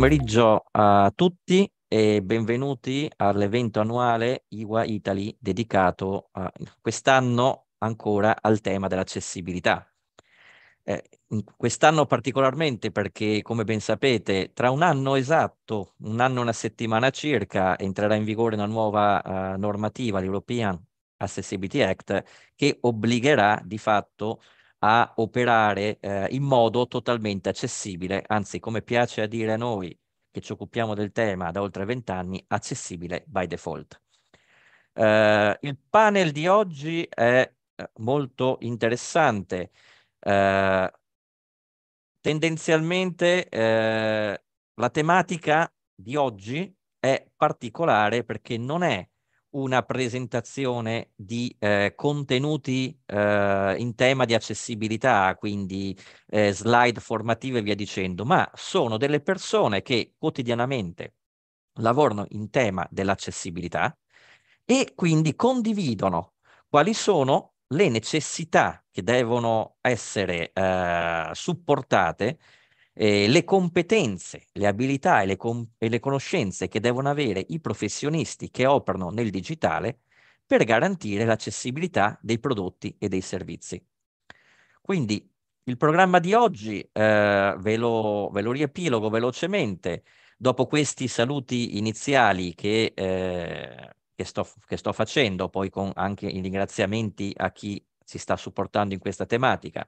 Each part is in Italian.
pomeriggio a tutti e benvenuti all'evento annuale IWA Italy dedicato uh, quest'anno ancora al tema dell'accessibilità. Eh, quest'anno particolarmente perché, come ben sapete, tra un anno esatto, un anno e una settimana circa, entrerà in vigore una nuova uh, normativa, l'European Accessibility Act, che obbligherà di fatto a operare eh, in modo totalmente accessibile, anzi come piace a dire a noi che ci occupiamo del tema da oltre vent'anni, accessibile by default. Eh, il panel di oggi è eh, molto interessante. Eh, tendenzialmente eh, la tematica di oggi è particolare perché non è una presentazione di eh, contenuti eh, in tema di accessibilità, quindi eh, slide formative e via dicendo, ma sono delle persone che quotidianamente lavorano in tema dell'accessibilità e quindi condividono quali sono le necessità che devono essere eh, supportate eh, le competenze, le abilità e le, com- e le conoscenze che devono avere i professionisti che operano nel digitale per garantire l'accessibilità dei prodotti e dei servizi. Quindi il programma di oggi eh, ve, lo, ve, lo, riepilogo velocemente. Dopo questi saluti iniziali che, eh, che, sto, che sto, facendo, poi con anche i ringraziamenti a chi si sta supportando in questa tematica,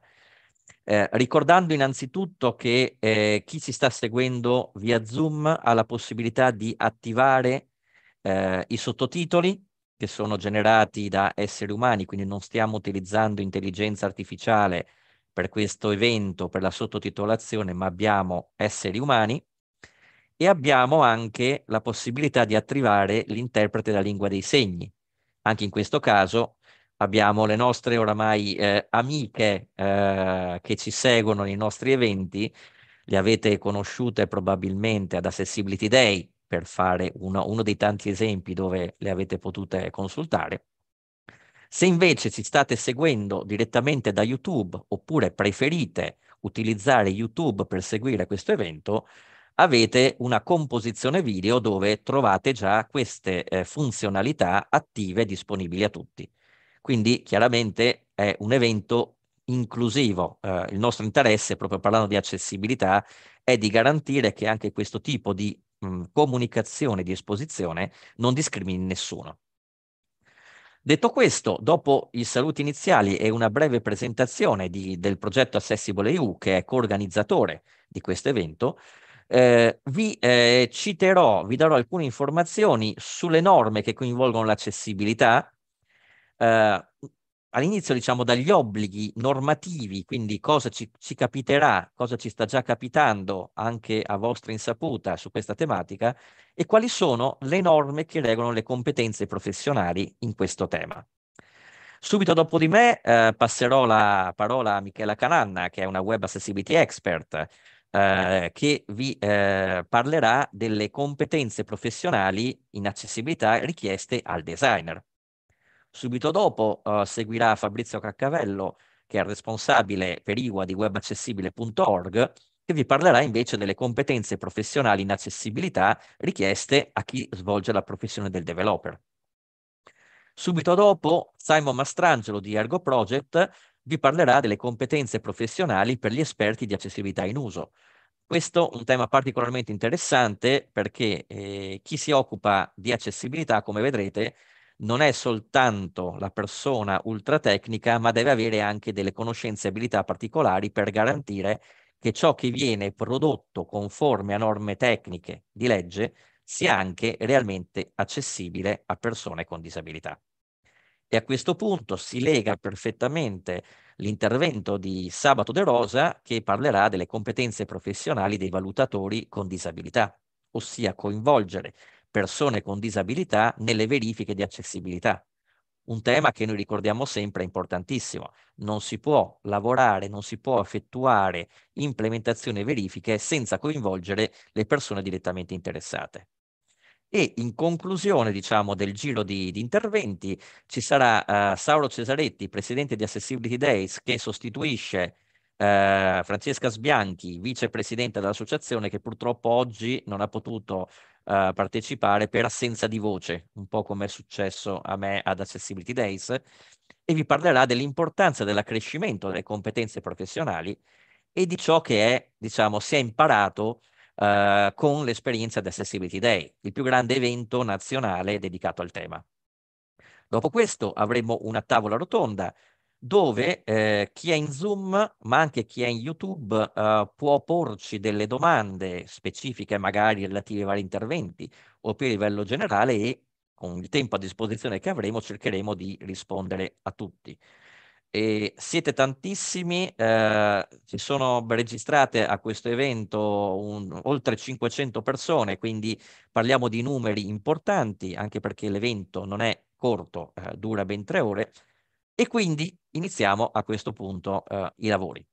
eh, ricordando innanzitutto che eh, chi si sta seguendo via Zoom ha la possibilità di attivare eh, i sottotitoli che sono generati da esseri umani, quindi non stiamo utilizzando intelligenza artificiale per questo evento, per la sottotitolazione, ma abbiamo esseri umani e abbiamo anche la possibilità di attivare l'interprete della lingua dei segni. Anche in questo caso abbiamo le nostre oramai eh, amiche eh, che ci seguono nei nostri eventi, le avete conosciute probabilmente ad Accessibility Day per fare uno, uno dei tanti esempi dove le avete potute consultare. Se invece ci state seguendo direttamente da YouTube oppure preferite utilizzare YouTube per seguire questo evento, avete una composizione video dove trovate già queste eh, funzionalità attive disponibili a tutti. Quindi chiaramente è un evento inclusivo. Eh, il nostro interesse, proprio parlando di accessibilità, è di garantire che anche questo tipo di mh, mm, comunicazione, di esposizione, non discrimini nessuno. Detto questo, dopo i saluti iniziali e una breve presentazione di, del progetto Accessible EU, che è coorganizzatore di questo evento, eh, vi eh, citerò, vi darò alcune informazioni sulle norme che coinvolgono l'accessibilità, eh, all'inizio diciamo dagli obblighi normativi, quindi cosa ci, ci, capiterà, cosa ci sta già capitando anche a vostra insaputa su questa tematica e quali sono le norme che regolano le competenze professionali in questo tema. Subito dopo di me eh, passerò la parola a Michela Cananna, che è una web accessibility expert, eh, che vi eh, parlerà delle competenze professionali in accessibilità richieste al designer. Subito dopo uh, seguirà Fabrizio Caccavello, che è il responsabile per IWA di webaccessibile.org, che vi parlerà invece delle competenze professionali in accessibilità richieste a chi svolge la professione del developer. Subito dopo, Simon Mastrangelo di Ergo Project vi parlerà delle competenze professionali per gli esperti di accessibilità in uso. Questo è un tema particolarmente interessante perché eh, chi si occupa di accessibilità, come vedrete, non è soltanto la persona ultratecnica, ma deve avere anche delle conoscenze e abilità particolari per garantire che ciò che viene prodotto conforme a norme tecniche di legge sia anche realmente accessibile a persone con disabilità. E a questo punto si lega perfettamente l'intervento di Sabato De Rosa che parlerà delle competenze professionali dei valutatori con disabilità, ossia coinvolgere persone con disabilità nelle verifiche di accessibilità. Un tema che noi ricordiamo sempre è importantissimo. Non si può lavorare, non si può effettuare implementazioni e verifiche senza coinvolgere le persone direttamente interessate. E in conclusione, diciamo, del giro di, di interventi ci sarà uh, Sauro Cesaretti, presidente di Accessibility Days, che sostituisce uh, Francesca Sbianchi, vicepresidente dell'associazione, che purtroppo oggi non ha potuto uh, partecipare per assenza di voce, un po' come è successo a me ad Accessibility Days, e vi parlerà dell'importanza dell'accrescimento delle competenze professionali e di ciò che è, diciamo, si è imparato uh, con l'esperienza di Accessibility Day, il più grande evento nazionale dedicato al tema. Dopo questo avremo una tavola rotonda dove eh, chi è in Zoom, ma anche chi è in YouTube, eh, può porci delle domande specifiche, magari relative ai vari interventi o più a livello generale e con il tempo a disposizione che avremo cercheremo di rispondere a tutti. E siete tantissimi, eh, sono registrate a questo evento un, oltre 500 persone, quindi parliamo di numeri importanti, anche perché l'evento non è corto, eh, dura ben tre ore e quindi iniziamo a questo punto eh, i lavori.